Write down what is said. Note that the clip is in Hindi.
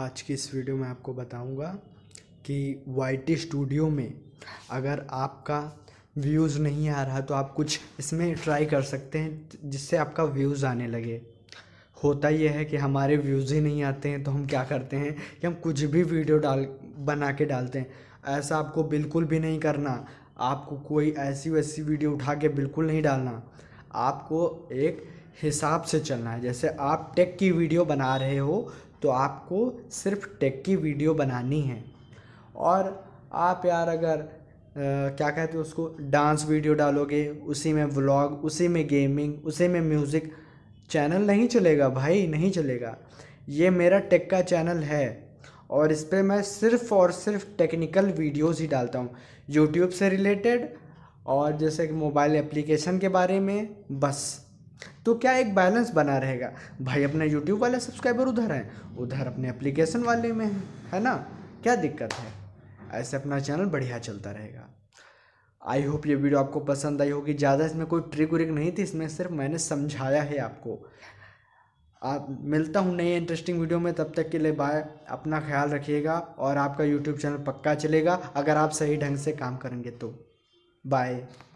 आज की इस वीडियो में आपको बताऊंगा कि वाई टी स्टूडियो में अगर आपका व्यूज़ नहीं आ रहा तो आप कुछ इसमें ट्राई कर सकते हैं जिससे आपका व्यूज़ आने लगे होता यह है कि हमारे व्यूज़ ही नहीं आते हैं तो हम क्या करते हैं कि हम कुछ भी वीडियो डाल बना के डालते हैं ऐसा आपको बिल्कुल भी नहीं करना आपको कोई ऐसी वैसी वीडियो उठा के बिल्कुल नहीं डालना आपको एक हिसाब से चलना है जैसे आप टेक की वीडियो बना रहे हो तो आपको सिर्फ टेक की वीडियो बनानी है और आप यार अगर आ, क्या कहते हैं उसको डांस वीडियो डालोगे उसी में व्लॉग उसी में गेमिंग उसी में म्यूज़िक चैनल नहीं चलेगा भाई नहीं चलेगा ये मेरा टेक का चैनल है और इस पर मैं सिर्फ और सिर्फ टेक्निकल वीडियोस ही डालता हूँ यूट्यूब से रिलेटेड और जैसे कि मोबाइल एप्लीकेशन के बारे में बस तो क्या एक बैलेंस बना रहेगा भाई अपने यूट्यूब वाले सब्सक्राइबर उधर हैं उधर अपने एप्लीकेशन वाले में हैं है ना क्या दिक्कत है ऐसे अपना चैनल बढ़िया चलता रहेगा आई होप ये वीडियो आपको पसंद आई होगी ज़्यादा इसमें कोई ट्रिक व्रिक नहीं थी इसमें सिर्फ मैंने समझाया है आपको आप मिलता हूँ नई इंटरेस्टिंग वीडियो में तब तक के लिए बाय अपना ख्याल रखिएगा और आपका यूट्यूब चैनल पक्का चलेगा अगर आप सही ढंग से काम करेंगे तो बाय